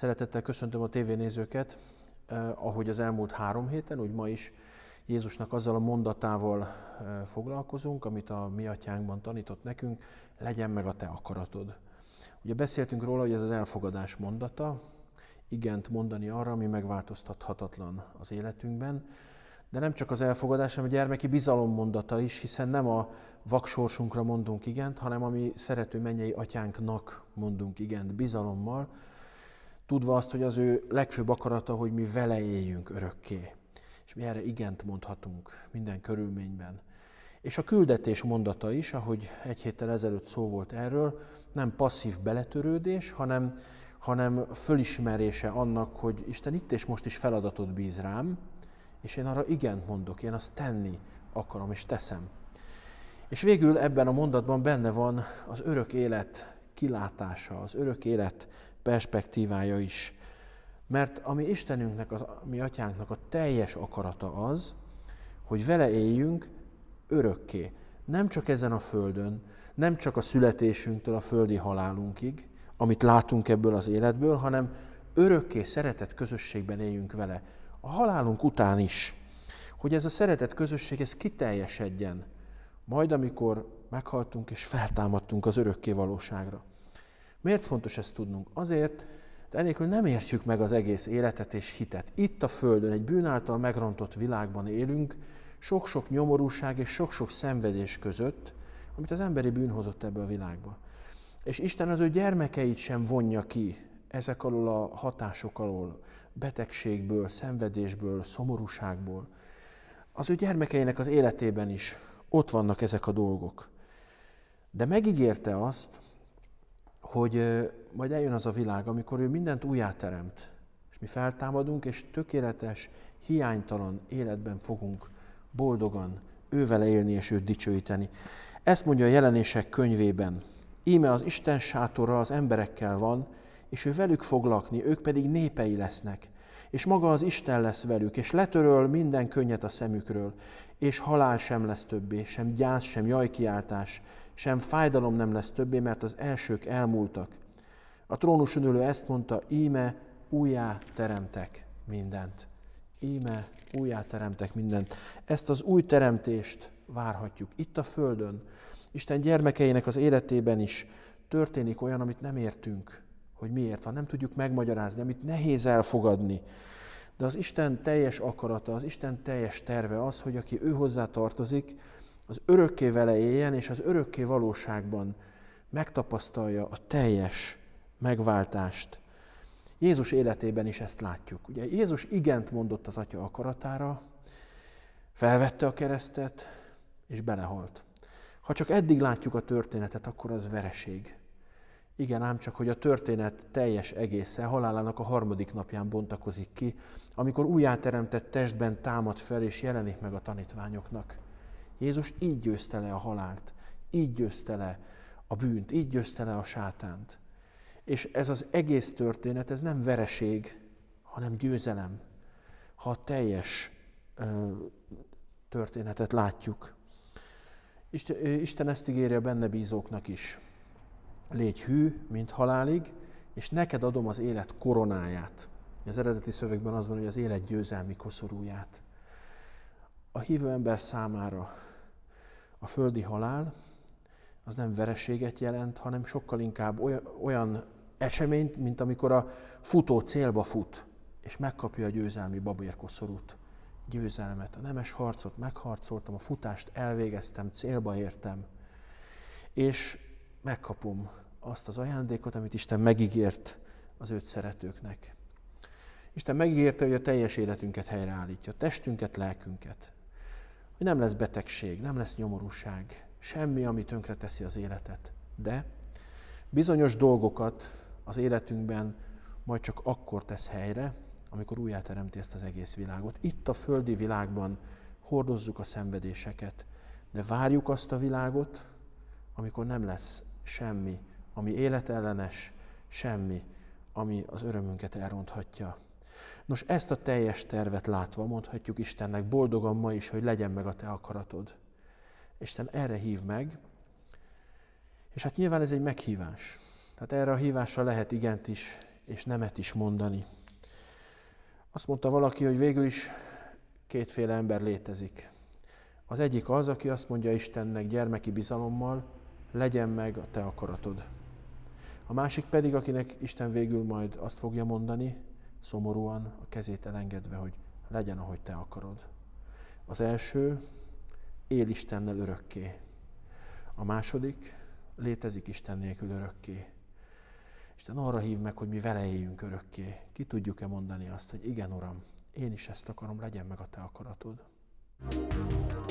Szeretettel köszöntöm a tévénézőket, ahogy az elmúlt három héten, úgy ma is Jézusnak azzal a mondatával foglalkozunk, amit a mi atyánkban tanított nekünk, legyen meg a te akaratod. Ugye beszéltünk róla, hogy ez az elfogadás mondata, igent mondani arra, ami megváltoztathatatlan az életünkben, de nem csak az elfogadás, hanem a gyermeki bizalom mondata is, hiszen nem a vaksorsunkra mondunk igent, hanem a mi szerető mennyei atyánknak mondunk igent bizalommal, tudva azt, hogy az ő legfőbb akarata, hogy mi vele éljünk örökké. És mi erre igent mondhatunk minden körülményben. És a küldetés mondata is, ahogy egy héttel ezelőtt szó volt erről, nem passzív beletörődés, hanem, hanem fölismerése annak, hogy Isten itt és most is feladatot bíz rám, és én arra igent mondok, én azt tenni akarom és teszem. És végül ebben a mondatban benne van az örök élet kilátása, az örök élet perspektívája is. Mert ami Istenünknek, az, mi atyánknak a teljes akarata az, hogy vele éljünk örökké. Nem csak ezen a földön, nem csak a születésünktől a földi halálunkig, amit látunk ebből az életből, hanem örökké szeretett közösségben éljünk vele. A halálunk után is. Hogy ez a szeretett közösség, ez kiteljesedjen. Majd, amikor meghaltunk és feltámadtunk az örökké valóságra. Miért fontos ezt tudnunk? Azért, de enélkül nem értjük meg az egész életet és hitet. Itt a Földön, egy bűn által megrontott világban élünk, sok-sok nyomorúság és sok-sok szenvedés között, amit az emberi bűn hozott ebbe a világba. És Isten az ő gyermekeit sem vonja ki ezek alól a hatások alól, betegségből, szenvedésből, szomorúságból. Az ő gyermekeinek az életében is ott vannak ezek a dolgok. De megígérte azt, hogy majd eljön az a világ, amikor ő mindent újjáteremt, és mi feltámadunk, és tökéletes, hiánytalan életben fogunk boldogan ővele élni és őt dicsőíteni. Ezt mondja a jelenések könyvében. Íme az Isten sátora az emberekkel van, és ő velük fog lakni, ők pedig népei lesznek. És maga az Isten lesz velük, és letöröl minden könnyet a szemükről, és halál sem lesz többé, sem gyász, sem jajkiáltás, sem fájdalom nem lesz többé, mert az elsők elmúltak. A trónuson ülő ezt mondta, íme újjá teremtek mindent. Íme újjá teremtek mindent. Ezt az új teremtést várhatjuk itt a Földön. Isten gyermekeinek az életében is történik olyan, amit nem értünk, hogy miért van, nem tudjuk megmagyarázni, amit nehéz elfogadni. De az Isten teljes akarata, az Isten teljes terve az, hogy aki ő hozzá tartozik, az örökké vele éljen, és az örökké valóságban megtapasztalja a teljes megváltást. Jézus életében is ezt látjuk. Ugye Jézus igent mondott az Atya akaratára, felvette a keresztet, és belehalt. Ha csak eddig látjuk a történetet, akkor az vereség. Igen, ám csak, hogy a történet teljes egésze halálának a harmadik napján bontakozik ki, amikor újjáteremtett testben támad fel és jelenik meg a tanítványoknak. Jézus így győzte le a halált, így győzte le a bűnt, így győzte le a sátánt. És ez az egész történet, ez nem vereség, hanem győzelem, ha a teljes ö, történetet látjuk. Isten ezt ígéri a benne bízóknak is. Légy hű, mint halálig, és neked adom az élet koronáját. Az eredeti szövegben az van, hogy az élet győzelmi koszorúját. A hívő ember számára a földi halál az nem vereséget jelent, hanem sokkal inkább olyan, olyan eseményt, mint amikor a futó célba fut, és megkapja a győzelmi babérkoszorút. Győzelmet, a nemes harcot megharcoltam, a futást elvégeztem, célba értem, és megkapom azt az ajándékot, amit Isten megígért az őt szeretőknek. Isten megígérte, hogy a teljes életünket helyreállítja, testünket, lelkünket hogy nem lesz betegség, nem lesz nyomorúság, semmi, ami tönkreteszi az életet. De bizonyos dolgokat az életünkben majd csak akkor tesz helyre, amikor újjáteremti ezt az egész világot. Itt a földi világban hordozzuk a szenvedéseket, de várjuk azt a világot, amikor nem lesz semmi, ami életellenes, semmi, ami az örömünket elronthatja. Nos, ezt a teljes tervet látva mondhatjuk Istennek boldogan ma is, hogy legyen meg a te akaratod. Isten erre hív meg, és hát nyilván ez egy meghívás. Tehát erre a hívásra lehet igent is, és nemet is mondani. Azt mondta valaki, hogy végül is kétféle ember létezik. Az egyik az, aki azt mondja Istennek gyermeki bizalommal, legyen meg a te akaratod. A másik pedig, akinek Isten végül majd azt fogja mondani, szomorúan, a kezét elengedve, hogy legyen, ahogy te akarod. Az első, él Istennel örökké. A második, létezik Isten nélkül örökké. Isten arra hív meg, hogy mi vele éljünk örökké. Ki tudjuk-e mondani azt, hogy igen, Uram, én is ezt akarom, legyen meg a Te akaratod. thank you